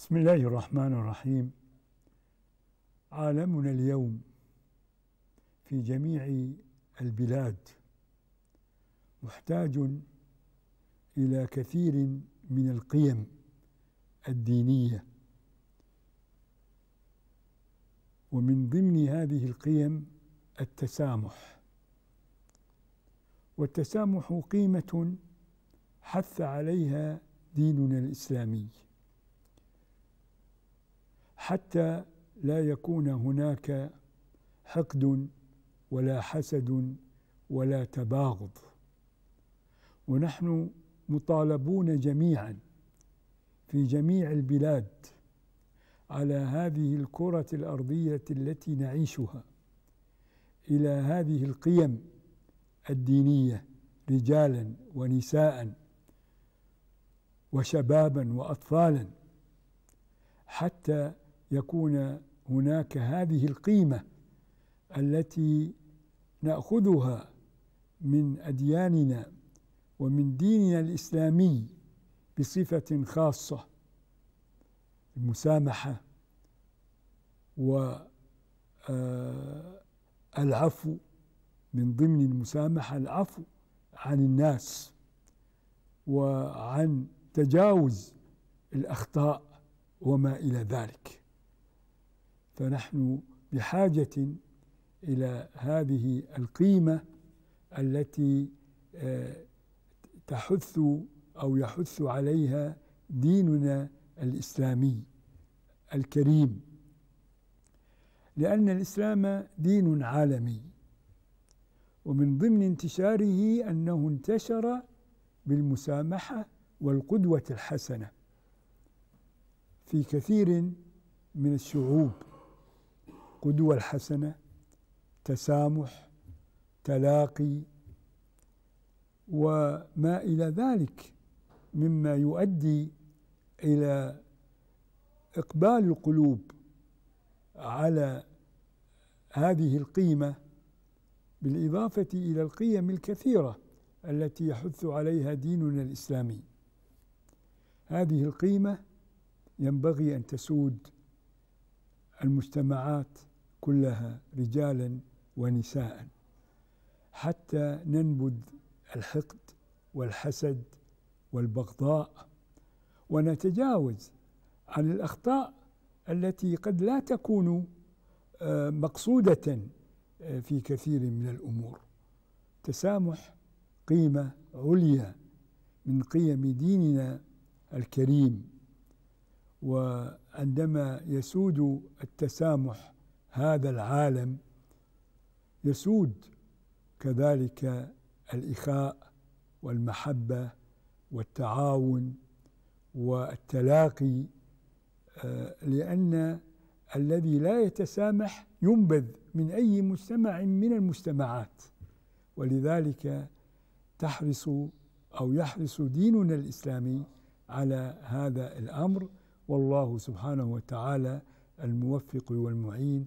بسم الله الرحمن الرحيم عالمنا اليوم في جميع البلاد محتاج الى كثير من القيم الدينيه ومن ضمن هذه القيم التسامح والتسامح قيمه حث عليها ديننا الاسلامي حتى لا يكون هناك حقد ولا حسد ولا تباغض ونحن مطالبون جميعا في جميع البلاد على هذه الكرة الأرضية التي نعيشها إلى هذه القيم الدينية رجالا ونساء وشبابا وأطفالا حتى يكون هناك هذه القيمة التي نأخذها من أدياننا ومن ديننا الإسلامي بصفة خاصة المسامحة والعفو آه، من ضمن المسامحة العفو عن الناس وعن تجاوز الأخطاء وما إلى ذلك فنحن بحاجة إلى هذه القيمة التي آه، تحث أو يحث عليها ديننا الإسلامي الكريم لأن الإسلام دين عالمي ومن ضمن انتشاره أنه انتشر بالمسامحة والقدوة الحسنة في كثير من الشعوب قدوة الحسنة تسامح تلاقي وما إلى ذلك مما يؤدي إلى إقبال القلوب على هذه القيمة بالإضافة إلى القيم الكثيرة التي يحث عليها ديننا الإسلامي هذه القيمة ينبغي أن تسود المجتمعات كلها رجالا ونساء حتى ننبذ الحقد والحسد والبغضاء ونتجاوز عن الأخطاء التي قد لا تكون آه، مقصودة آه، في كثير من الأمور تسامح قيمة عليا من قيم ديننا الكريم وعندما يسود التسامح هذا العالم يسود كذلك الإخاء والمحبة والتعاون والتلاقي آه، لأن الذي لا يتسامح ينبذ من أي مجتمع من المجتمعات ولذلك تحرص أو يحرص ديننا الإسلامي على هذا الأمر والله سبحانه وتعالى الموفق والمعين